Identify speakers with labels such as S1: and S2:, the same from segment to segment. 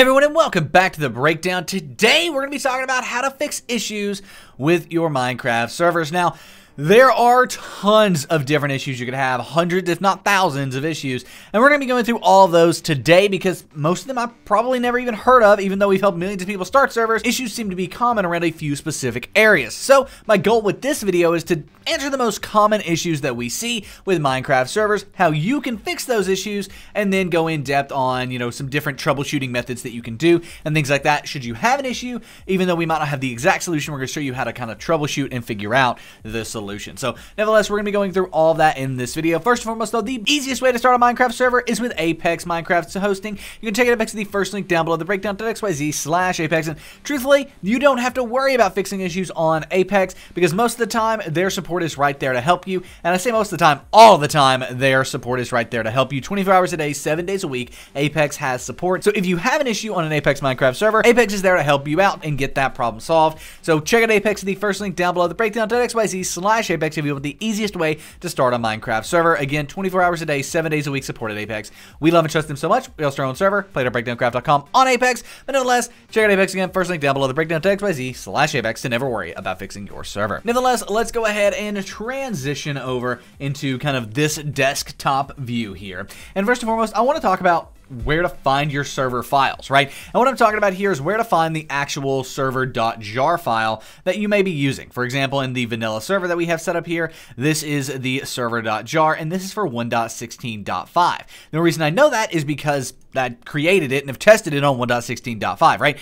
S1: Hey everyone and welcome back to The Breakdown. Today we're going to be talking about how to fix issues with your Minecraft servers. Now, there are tons of different issues you could have, hundreds if not thousands of issues, and we're going to be going through all those today because most of them I've probably never even heard of, even though we've helped millions of people start servers, issues seem to be common around a few specific areas. So my goal with this video is to answer the most common issues that we see with Minecraft servers, how you can fix those issues, and then go in depth on, you know, some different troubleshooting methods that you can do and things like that should you have an issue. Even though we might not have the exact solution, we're going to show you how to kind of troubleshoot and figure out the solution. So nevertheless, we're going to be going through all that in this video. First and foremost, though, the easiest way to start a Minecraft server is with Apex Minecraft hosting. You can check out Apex at the first link down below the breakdown x y z slash Apex. And truthfully, you don't have to worry about fixing issues on Apex because most of the time they're supporting support is right there to help you. And I say most of the time, all the time, their support is right there to help you 24 hours a day, 7 days a week. Apex has support. So if you have an issue on an Apex Minecraft server, Apex is there to help you out and get that problem solved. So check out Apex the first link down below the XYZ slash Apex if you want the easiest way to start a Minecraft server. Again, 24 hours a day, 7 days a week support at Apex. We love and trust them so much. We host our own server, playtobreakdowncraft.com on Apex. But nonetheless, check out Apex again. First link down below the XYZ slash Apex to never worry about fixing your server. Nonetheless, let's go ahead and transition over into kind of this desktop view here. And first and foremost, I want to talk about where to find your server files, right? And what I'm talking about here is where to find the actual server.jar file that you may be using. For example, in the vanilla server that we have set up here, this is the server.jar, and this is for 1.16.5. The reason I know that is because I created it and have tested it on 1.16.5, right?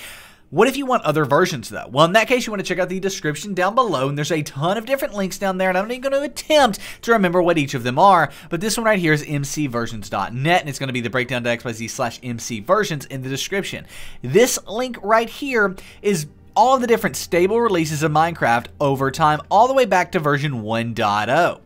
S1: What if you want other versions though? Well, in that case, you want to check out the description down below, and there's a ton of different links down there, and I'm not even going to attempt to remember what each of them are, but this one right here is mcversions.net, and it's going to be the breakdown.xyz slash mcversions in the description. This link right here is all of the different stable releases of Minecraft over time, all the way back to version 1.0.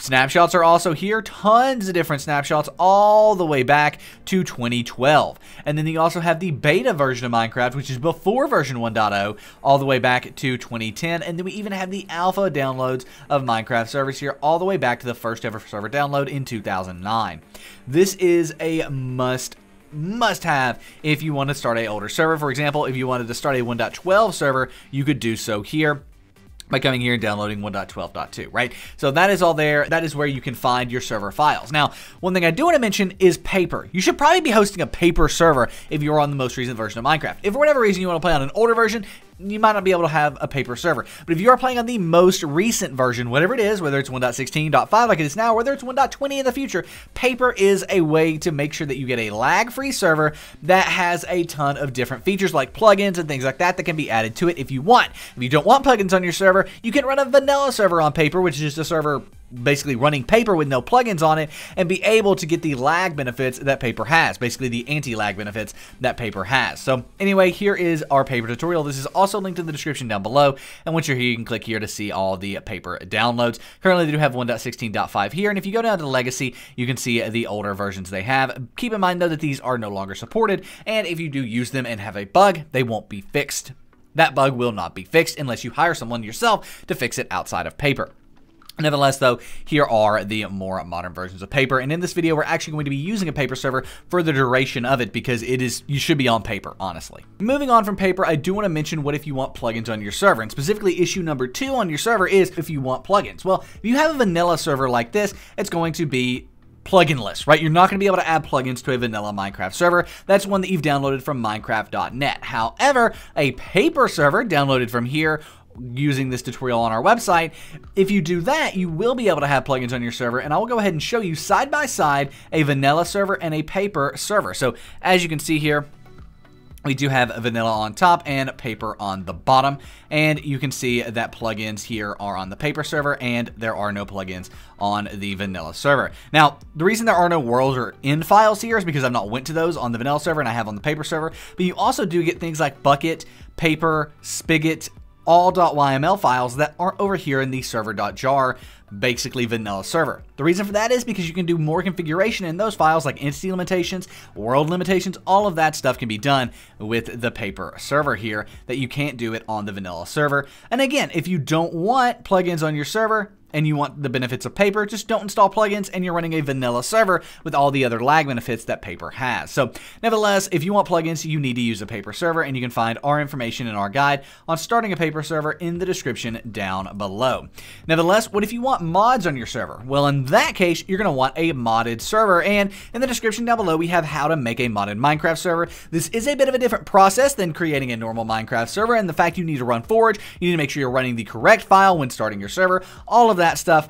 S1: Snapshots are also here, tons of different snapshots all the way back to 2012. And then you also have the beta version of Minecraft, which is before version 1.0, all the way back to 2010. And then we even have the alpha downloads of Minecraft servers here, all the way back to the first ever server download in 2009. This is a must must have if you want to start a older server. For example, if you wanted to start a 1.12 server, you could do so here by coming here and downloading 1.12.2, right? So that is all there. That is where you can find your server files. Now, one thing I do want to mention is paper. You should probably be hosting a paper server if you're on the most recent version of Minecraft. If for whatever reason you want to play on an older version, you might not be able to have a paper server. But if you are playing on the most recent version, whatever it is, whether it's 1.16.5 like it is now, whether it's 1.20 in the future, paper is a way to make sure that you get a lag-free server that has a ton of different features like plugins and things like that that can be added to it if you want. If you don't want plugins on your server, you can run a vanilla server on paper, which is just a server basically running paper with no plugins on it and be able to get the lag benefits that paper has, basically the anti-lag benefits that paper has. So anyway, here is our paper tutorial. This is also linked in the description down below. And once you're here, you can click here to see all the paper downloads. Currently, they do have 1.16.5 here. And if you go down to legacy, you can see the older versions they have. Keep in mind though that these are no longer supported. And if you do use them and have a bug, they won't be fixed. That bug will not be fixed unless you hire someone yourself to fix it outside of paper. Nevertheless, though, here are the more modern versions of paper. And in this video, we're actually going to be using a paper server for the duration of it because it is you should be on paper, honestly. Moving on from paper, I do want to mention what if you want plugins on your server. And specifically, issue number two on your server is if you want plugins. Well, if you have a vanilla server like this, it's going to be pluginless, right? You're not going to be able to add plugins to a vanilla Minecraft server. That's one that you've downloaded from Minecraft.net. However, a paper server downloaded from here using this tutorial on our website. If you do that, you will be able to have plugins on your server, and I will go ahead and show you side by side a vanilla server and a paper server. So as you can see here, we do have vanilla on top and paper on the bottom. And you can see that plugins here are on the paper server and there are no plugins on the vanilla server. Now, the reason there are no worlds or in files here is because I've not went to those on the vanilla server and I have on the paper server. But you also do get things like bucket, paper, spigot, all .yml files that aren't over here in the server.jar, basically vanilla server. The reason for that is because you can do more configuration in those files like entity limitations, world limitations, all of that stuff can be done with the paper server here that you can't do it on the vanilla server. And again, if you don't want plugins on your server, and you want the benefits of paper, just don't install plugins and you're running a vanilla server with all the other lag benefits that paper has. So nevertheless, if you want plugins, you need to use a paper server and you can find our information in our guide on starting a paper server in the description down below. Nevertheless, what if you want mods on your server? Well, in that case, you're going to want a modded server and in the description down below, we have how to make a modded Minecraft server. This is a bit of a different process than creating a normal Minecraft server and the fact you need to run Forge, you need to make sure you're running the correct file when starting your server. All of that stuff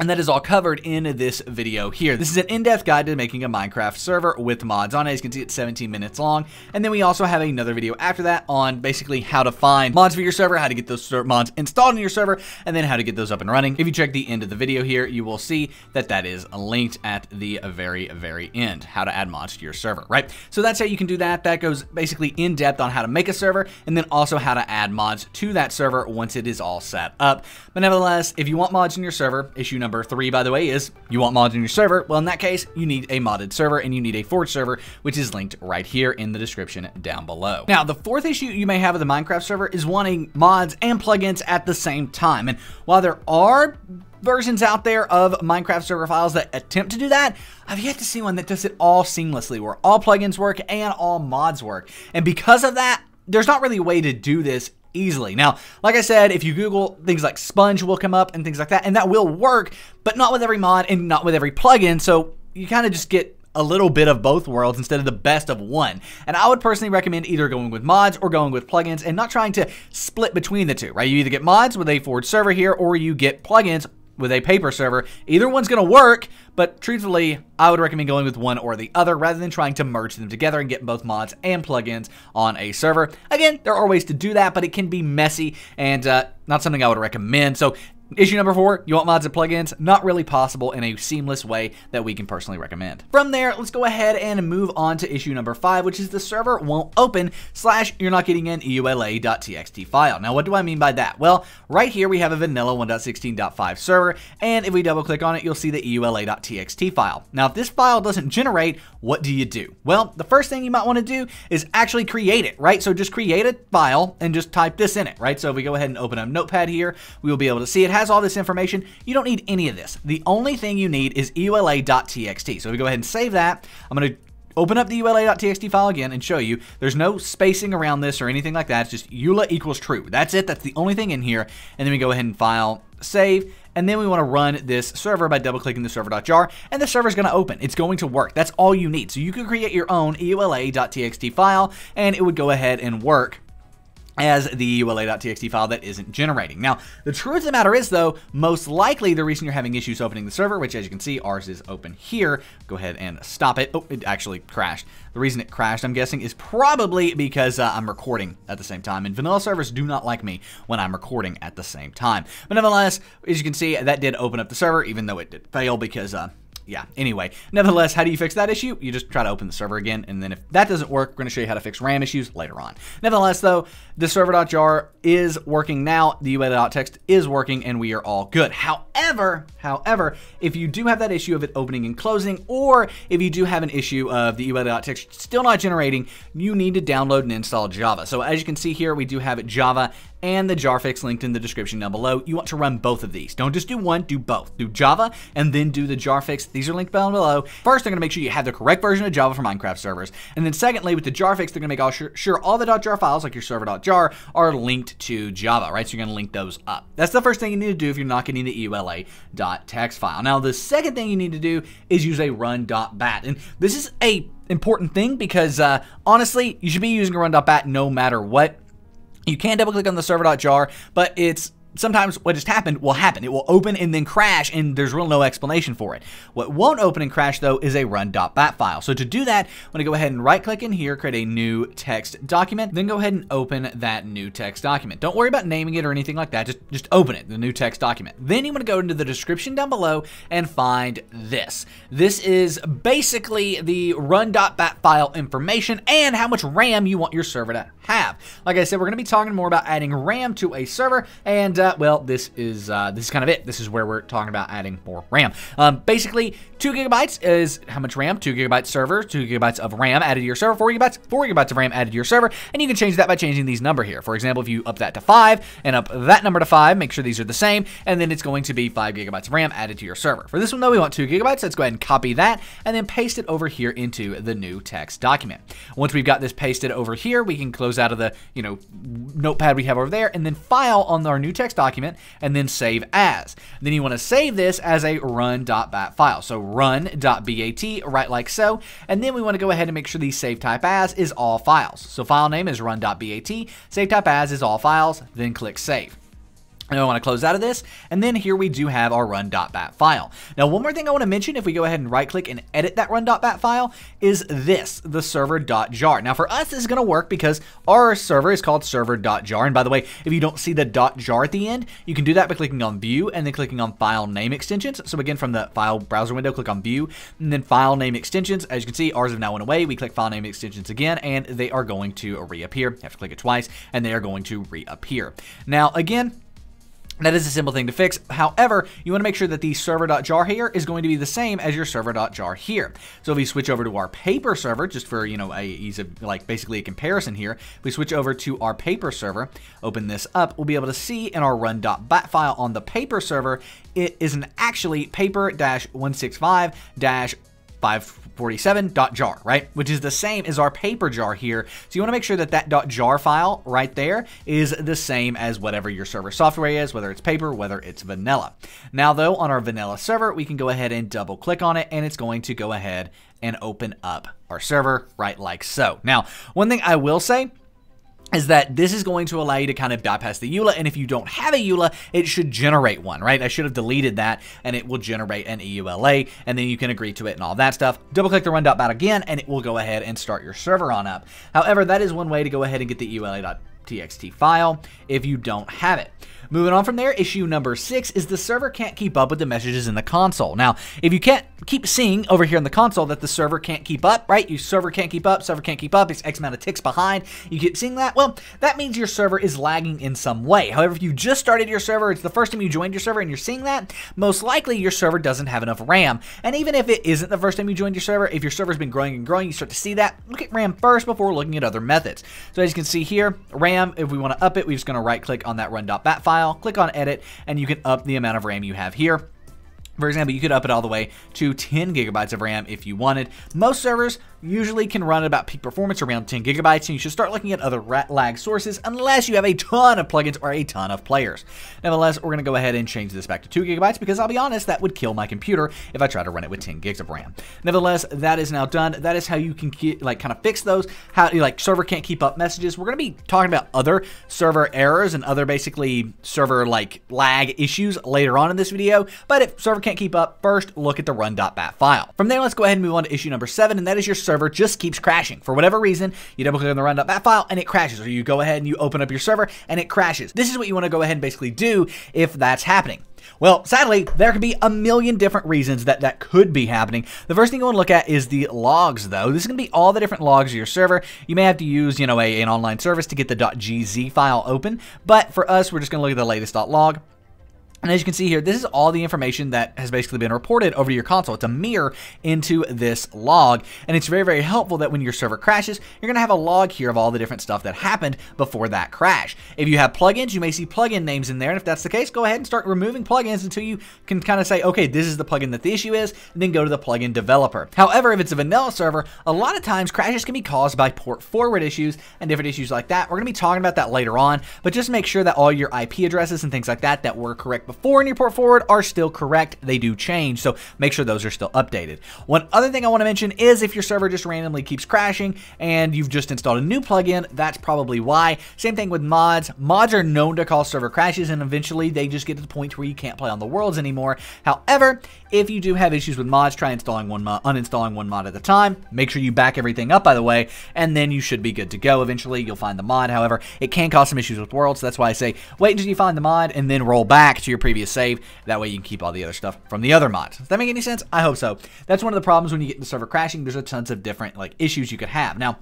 S1: and that is all covered in this video here. This is an in-depth guide to making a Minecraft server with mods on it. As you can see, it's 17 minutes long. And then we also have another video after that on basically how to find mods for your server, how to get those mods installed in your server, and then how to get those up and running. If you check the end of the video here, you will see that that is linked at the very, very end, how to add mods to your server, right? So that's how you can do that. That goes basically in depth on how to make a server and then also how to add mods to that server once it is all set up. But nevertheless, if you want mods in your server, issue number number three, by the way, is you want mods in your server. Well, in that case, you need a modded server and you need a Forge server, which is linked right here in the description down below. Now, the fourth issue you may have with the Minecraft server is wanting mods and plugins at the same time. And while there are versions out there of Minecraft server files that attempt to do that, I've yet to see one that does it all seamlessly, where all plugins work and all mods work. And because of that, there's not really a way to do this easily. Now, like I said, if you Google, things like sponge will come up and things like that, and that will work, but not with every mod and not with every plugin, so you kind of just get a little bit of both worlds instead of the best of one. And I would personally recommend either going with mods or going with plugins and not trying to split between the two, right? You either get mods with a forward server here or you get plugins with a paper server. Either one's going to work, but truthfully, I would recommend going with one or the other rather than trying to merge them together and get both mods and plugins on a server. Again, there are ways to do that, but it can be messy and uh, not something I would recommend. So Issue number four, you want mods and plugins? Not really possible in a seamless way that we can personally recommend. From there, let's go ahead and move on to issue number five, which is the server won't open slash you're not getting an EULA.txt file. Now, what do I mean by that? Well, right here we have a vanilla 1.16.5 server, and if we double click on it, you'll see the EULA.txt file. Now, if this file doesn't generate, what do you do? Well, the first thing you might wanna do is actually create it, right? So just create a file and just type this in it, right? So if we go ahead and open up Notepad here, we will be able to see it has all this information. You don't need any of this. The only thing you need is ula.txt. So we go ahead and save that. I'm going to open up the ula.txt file again and show you. There's no spacing around this or anything like that. It's just eula equals true. That's it. That's the only thing in here. And then we go ahead and file save. And then we want to run this server by double clicking the server.jar and the server is going to open. It's going to work. That's all you need. So you can create your own eula.txt file and it would go ahead and work as the ULA.txt file that isn't generating. Now, the truth of the matter is, though, most likely the reason you're having issues opening the server, which as you can see, ours is open here. Go ahead and stop it. Oh, it actually crashed. The reason it crashed, I'm guessing, is probably because uh, I'm recording at the same time, and vanilla servers do not like me when I'm recording at the same time. But nevertheless, as you can see, that did open up the server, even though it did fail because uh, yeah. Anyway, nevertheless, how do you fix that issue? You just try to open the server again, and then if that doesn't work, we're gonna show you how to fix RAM issues later on. Nevertheless, though, the server.jar is working now, the UA.txt is working, and we are all good. However, however, if you do have that issue of it opening and closing, or if you do have an issue of the UA.txt still not generating, you need to download and install Java. So as you can see here, we do have Java and the jar fix linked in the description down below. You want to run both of these. Don't just do one, do both. Do Java and then do the jar fix. These are linked down below. First, they're going to make sure you have the correct version of Java for Minecraft servers. And then secondly, with the jar fix, they're going to make all sure, sure all the .jar files, like your server.jar, are linked to Java, right? So you're going to link those up. That's the first thing you need to do if you're not getting the ULA.txt file. Now, the second thing you need to do is use a run.bat. And this is a important thing because uh, honestly, you should be using a run.bat no matter what you can double click on the server.jar, but it's sometimes what just happened will happen. It will open and then crash, and there's really no explanation for it. What won't open and crash, though, is a run.bat file. So to do that, I'm going to go ahead and right-click in here, create a new text document, then go ahead and open that new text document. Don't worry about naming it or anything like that. Just, just open it, the new text document. Then you want to go into the description down below and find this. This is basically the run.bat file information and how much RAM you want your server to have. Like I said, we're going to be talking more about adding RAM to a server and uh, well, this is, uh, this is kind of it. This is where we're talking about adding more RAM. Um, basically, 2 gigabytes is how much RAM? 2 gigabytes server, 2 gigabytes of RAM added to your server, 4 gigabytes, 4 gigabytes of RAM added to your server, and you can change that by changing these number here. For example, if you up that to 5 and up that number to 5, make sure these are the same, and then it's going to be 5 gigabytes of RAM added to your server. For this one, though, we want 2 gigabytes. let's go ahead and copy that and then paste it over here into the new text document. Once we've got this pasted over here, we can close out of the, you know, notepad we have over there and then file on our new text text document and then save as. then you want to save this as a run.bat file. So run.bat, right like so. And then we want to go ahead and make sure the save type as is all files. So file name is run.bat, save type as is all files, then click save. I want to close out of this. And then here we do have our run.bat file. Now, one more thing I want to mention if we go ahead and right click and edit that run.bat file is this, the server.jar. Now for us, this is going to work because our server is called server.jar. And by the way, if you don't see the .jar at the end, you can do that by clicking on view and then clicking on file name extensions. So again, from the file browser window, click on view and then file name extensions. As you can see, ours have now went away. We click file name extensions again, and they are going to reappear. You have to click it twice and they are going to reappear. Now, again, that is a simple thing to fix. However, you want to make sure that the server.jar here is going to be the same as your server.jar here. So if we switch over to our paper server, just for, you know, a, ease of, like, basically a comparison here, if we switch over to our paper server, open this up, we'll be able to see in our run.bat file on the paper server, it is an actually paper-165- dash 5 47.jar, right? Which is the same as our paper jar here. So you want to make sure that that .jar file right there is the same as whatever your server software is, whether it's paper, whether it's vanilla. Now though, on our vanilla server, we can go ahead and double click on it and it's going to go ahead and open up our server right like so. Now, one thing I will say is that this is going to allow you to kind of bypass the EULA, and if you don't have a EULA, it should generate one, right? I should have deleted that, and it will generate an EULA, and then you can agree to it and all that stuff. Double-click the run.bat again, and it will go ahead and start your server on up. However, that is one way to go ahead and get the EULA .txt file if you don't have it. Moving on from there, issue number six is the server can't keep up with the messages in the console. Now, if you can't keep seeing over here in the console that the server can't keep up, right? You server can't keep up, server can't keep up, it's X amount of ticks behind. You keep seeing that? Well, that means your server is lagging in some way. However, if you just started your server, it's the first time you joined your server and you're seeing that, most likely your server doesn't have enough RAM. And even if it isn't the first time you joined your server, if your server's been growing and growing, you start to see that. Look at RAM first before looking at other methods. So as you can see here, RAM RAM. If we want to up it, we're just going to right click on that run.bat file, click on edit, and you can up the amount of RAM you have here. For example, you could up it all the way to 10 gigabytes of RAM if you wanted. Most servers, usually can run at about peak performance around 10 gigabytes, and you should start looking at other rat lag sources unless you have a ton of plugins or a ton of players. Nevertheless, we're going to go ahead and change this back to 2 gigabytes because I'll be honest, that would kill my computer if I try to run it with 10 gigs of RAM. Nevertheless, that is now done. That is how you can get, like kind of fix those. How like server can't keep up messages. We're going to be talking about other server errors and other basically server like lag issues later on in this video. But if server can't keep up, first look at the run.bat file. From there, let's go ahead and move on to issue number seven, and that is your server just keeps crashing. For whatever reason, you double click on the run.bat file and it crashes, or you go ahead and you open up your server and it crashes. This is what you want to go ahead and basically do if that's happening. Well, sadly, there could be a million different reasons that that could be happening. The first thing you want to look at is the logs, though. This is going to be all the different logs of your server. You may have to use, you know, a, an online service to get the .gz file open, but for us, we're just going to look at the latest .log. And as you can see here, this is all the information that has basically been reported over to your console. It's a mirror into this log. And it's very, very helpful that when your server crashes, you're going to have a log here of all the different stuff that happened before that crash. If you have plugins, you may see plugin names in there. And if that's the case, go ahead and start removing plugins until you can kind of say, okay, this is the plugin that the issue is, and then go to the plugin developer. However, if it's a vanilla server, a lot of times crashes can be caused by port forward issues and different issues like that. We're going to be talking about that later on, but just make sure that all your IP addresses and things like that that were correct before in your port forward are still correct. They do change, so make sure those are still updated. One other thing I want to mention is if your server just randomly keeps crashing and you've just installed a new plugin, that's probably why. Same thing with mods. Mods are known to cause server crashes and eventually they just get to the point where you can't play on the worlds anymore. However, if you do have issues with mods, try installing one mod, uninstalling one mod at a time. Make sure you back everything up, by the way, and then you should be good to go. Eventually, you'll find the mod. However, it can cause some issues with Worlds, so that's why I say wait until you find the mod and then roll back to your previous save. That way, you can keep all the other stuff from the other mods. Does that make any sense? I hope so. That's one of the problems when you get the server crashing. There's a tons of different like issues you could have. Now,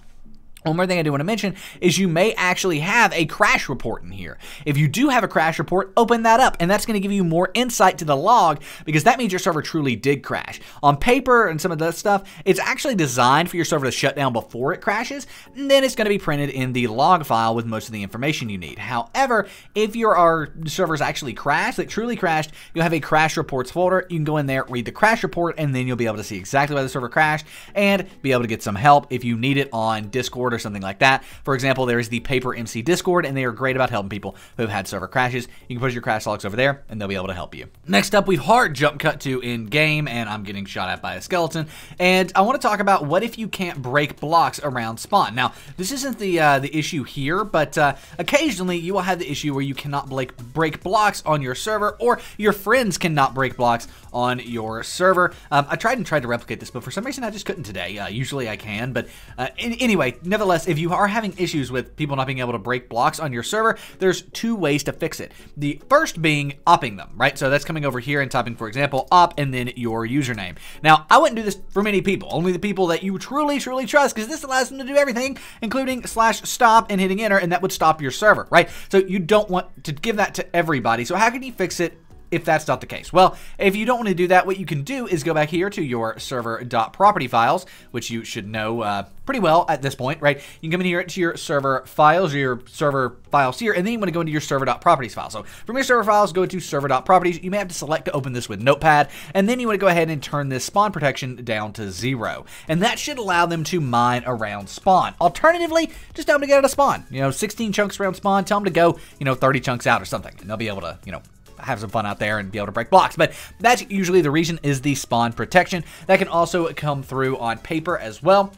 S1: one more thing I do want to mention is you may actually have a crash report in here. If you do have a crash report, open that up, and that's going to give you more insight to the log because that means your server truly did crash. On paper and some of that stuff, it's actually designed for your server to shut down before it crashes, and then it's going to be printed in the log file with most of the information you need. However, if your server's actually crashed, like truly crashed, you'll have a crash reports folder. You can go in there, read the crash report, and then you'll be able to see exactly why the server crashed and be able to get some help if you need it on Discord or something like that. For example, there is the Paper MC Discord, and they are great about helping people who have had server crashes. You can push your crash logs over there, and they'll be able to help you. Next up, we've hard jump cut to in game, and I'm getting shot at by a skeleton. And I want to talk about what if you can't break blocks around spawn. Now, this isn't the uh, the issue here, but uh, occasionally you will have the issue where you cannot break break blocks on your server, or your friends cannot break blocks on your server. Um, I tried and tried to replicate this, but for some reason I just couldn't today. Uh, usually I can, but uh, anyway, no Nevertheless, if you are having issues with people not being able to break blocks on your server, there's two ways to fix it. The first being opping them, right? So that's coming over here and typing, for example, op and then your username. Now, I wouldn't do this for many people, only the people that you truly, truly trust, because this allows them to do everything, including slash stop and hitting enter, and that would stop your server, right? So you don't want to give that to everybody. So how can you fix it if that's not the case? Well, if you don't want to do that, what you can do is go back here to your server.property files, which you should know uh, pretty well at this point, right? You can come in here to your server files or your server files here, and then you want to go into your server.properties file. So from your server files, go to server.properties. You may have to select to open this with Notepad, and then you want to go ahead and turn this spawn protection down to zero. And that should allow them to mine around spawn. Alternatively, just tell them to get out of spawn. You know, 16 chunks around spawn, tell them to go, you know, 30 chunks out or something, and they'll be able to, you know, have some fun out there and be able to break blocks. But that's usually the reason is the spawn protection. That can also come through on paper as well.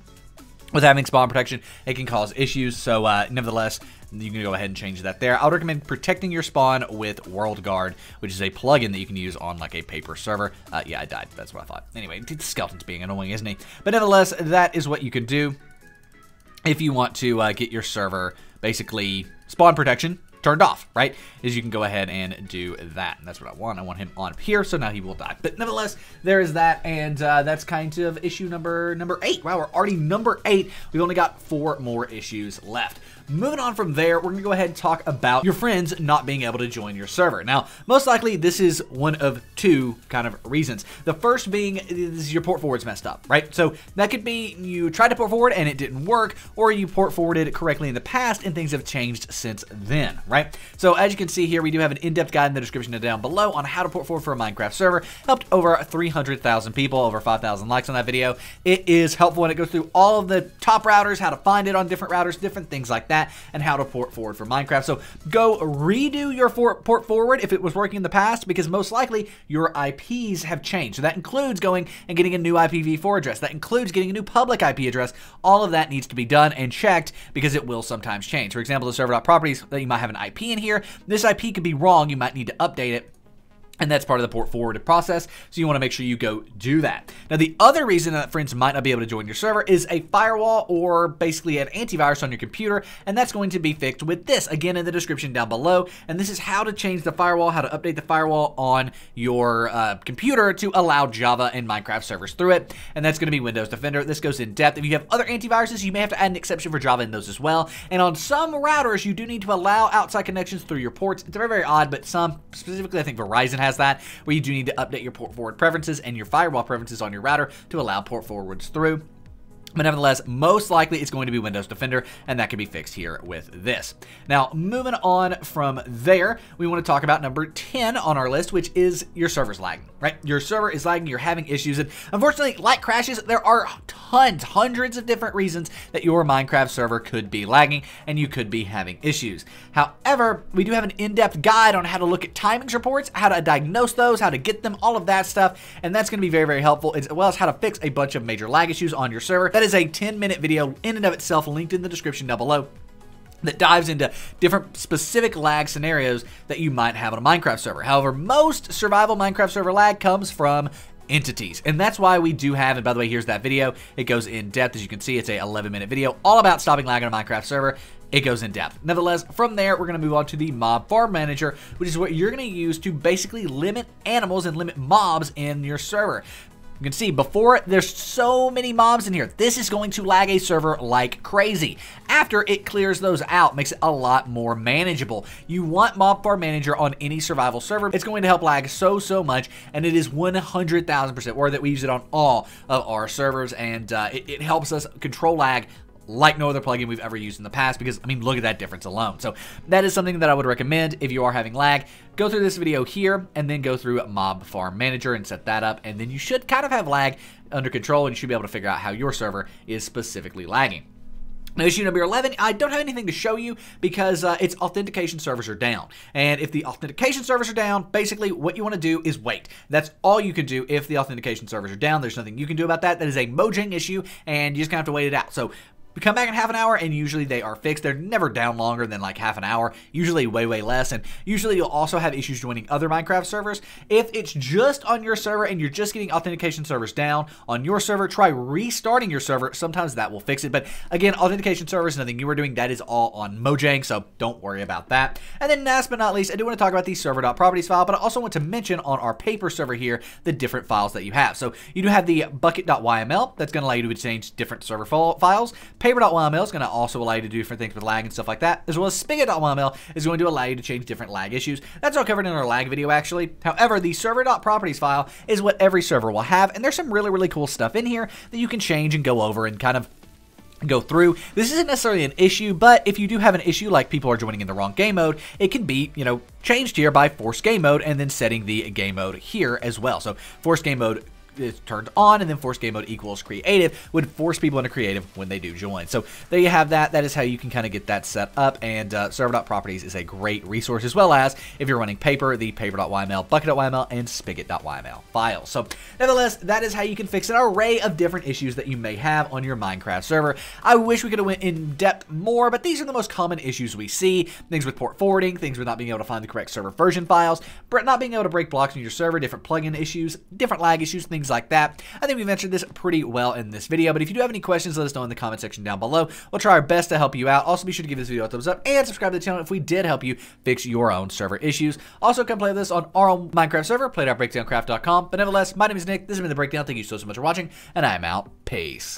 S1: With having spawn protection, it can cause issues. So, uh, nevertheless, you can go ahead and change that there. I would recommend protecting your spawn with World Guard, which is a plugin that you can use on like a paper server. Uh, yeah, I died. That's what I thought. Anyway, the skeleton's being annoying, isn't he? But nevertheless, that is what you can do if you want to uh, get your server basically spawn protection turned off, right? Is you can go ahead and do that. And that's what I want. I want him on up here, so now he will die. But nevertheless, there is that, and uh, that's kind of issue number number eight. Wow, we're already number eight. We've only got four more issues left. Moving on from there, we're gonna go ahead and talk about your friends not being able to join your server. Now, most likely this is one of two kind of reasons. The first being is your port forward's messed up, right? So that could be you tried to port forward and it didn't work, or you port forwarded it correctly in the past and things have changed since then, right? So as you can see here, we do have an in-depth guide in the description down below on how to port forward for a Minecraft server. Helped over 300,000 people, over 5,000 likes on that video. It is helpful when it goes through all of the top routers, how to find it on different routers, different things like that and how to port forward for Minecraft. So go redo your for port forward if it was working in the past because most likely your IPs have changed. So that includes going and getting a new IPv4 address. That includes getting a new public IP address. All of that needs to be done and checked because it will sometimes change. For example, the server.properties, you might have an IP in here. This IP could be wrong. You might need to update it and that's part of the port forward process. So you want to make sure you go do that. Now, the other reason that friends might not be able to join your server is a firewall or basically an antivirus on your computer. And that's going to be fixed with this again in the description down below. And this is how to change the firewall, how to update the firewall on your uh, computer to allow Java and Minecraft servers through it. And that's going to be Windows Defender. This goes in depth. If you have other antiviruses, you may have to add an exception for Java in those as well. And on some routers, you do need to allow outside connections through your ports. It's very, very odd, but some specifically, I think Verizon has has that, where you do need to update your port forward preferences and your firewall preferences on your router to allow port forwards through. But nevertheless, most likely it's going to be Windows Defender, and that can be fixed here with this. Now, moving on from there, we want to talk about number 10 on our list, which is your server's lagging, right? Your server is lagging, you're having issues, and unfortunately, like crashes, there are tons, hundreds of different reasons that your Minecraft server could be lagging, and you could be having issues. However, we do have an in-depth guide on how to look at timings reports, how to diagnose those, how to get them, all of that stuff, and that's going to be very, very helpful, as well as how to fix a bunch of major lag issues on your server. That is is a 10 minute video in and of itself linked in the description down below that dives into different specific lag scenarios that you might have on a Minecraft server. However, most survival Minecraft server lag comes from entities. And that's why we do have, and by the way, here's that video. It goes in depth. As you can see, it's a 11 minute video all about stopping lag on a Minecraft server. It goes in depth. Nevertheless, from there, we're going to move on to the mob farm manager, which is what you're going to use to basically limit animals and limit mobs in your server. You can see before, there's so many mobs in here. This is going to lag a server like crazy. After it clears those out, makes it a lot more manageable. You want Mob Farm Manager on any survival server. It's going to help lag so, so much, and it is 100,000% worth that We use it on all of our servers, and uh, it, it helps us control lag like no other plugin we've ever used in the past because, I mean, look at that difference alone. So that is something that I would recommend if you are having lag. Go through this video here and then go through Mob Farm Manager and set that up and then you should kind of have lag under control and you should be able to figure out how your server is specifically lagging. Now, issue number 11, I don't have anything to show you because uh, its authentication servers are down. And if the authentication servers are down, basically what you want to do is wait. That's all you can do if the authentication servers are down. There's nothing you can do about that. That is a mojang issue, and you just kind of have to wait it out. So we come back in half an hour and usually they are fixed. They're never down longer than like half an hour, usually way, way less. And usually you'll also have issues joining other Minecraft servers. If it's just on your server and you're just getting authentication servers down on your server, try restarting your server. Sometimes that will fix it. But again, authentication servers, nothing you are doing, that is all on Mojang. So don't worry about that. And then last but not least, I do want to talk about the server.properties file, but I also want to mention on our paper server here, the different files that you have. So you do have the bucket.yml that's going to allow you to change different server files. Paper.yml is going to also allow you to do different things with lag and stuff like that, as well as Spigot.yml is going to allow you to change different lag issues. That's all covered in our lag video, actually. However, the server.properties file is what every server will have, and there's some really, really cool stuff in here that you can change and go over and kind of go through. This isn't necessarily an issue, but if you do have an issue like people are joining in the wrong game mode, it can be, you know, changed here by force game mode and then setting the game mode here as well. So force game mode is turned on, and then force game mode equals creative would force people into creative when they do join. So there you have that. That is how you can kind of get that set up, and uh, server.properties is a great resource, as well as if you're running paper, the paper.yml, bucket.yml, and spigot.yml files. So nevertheless, that is how you can fix an array of different issues that you may have on your Minecraft server. I wish we could have went in depth more, but these are the most common issues we see. Things with port forwarding, things with not being able to find the correct server version files, but not being able to break blocks in your server, different plugin issues, different lag issues, things things like that. I think we've answered this pretty well in this video, but if you do have any questions, let us know in the comment section down below. We'll try our best to help you out. Also, be sure to give this video a thumbs up and subscribe to the channel if we did help you fix your own server issues. Also, come play this on our own Minecraft server, played But nevertheless, my name is Nick. This has been The Breakdown. Thank you so, so much for watching, and I'm out. Peace.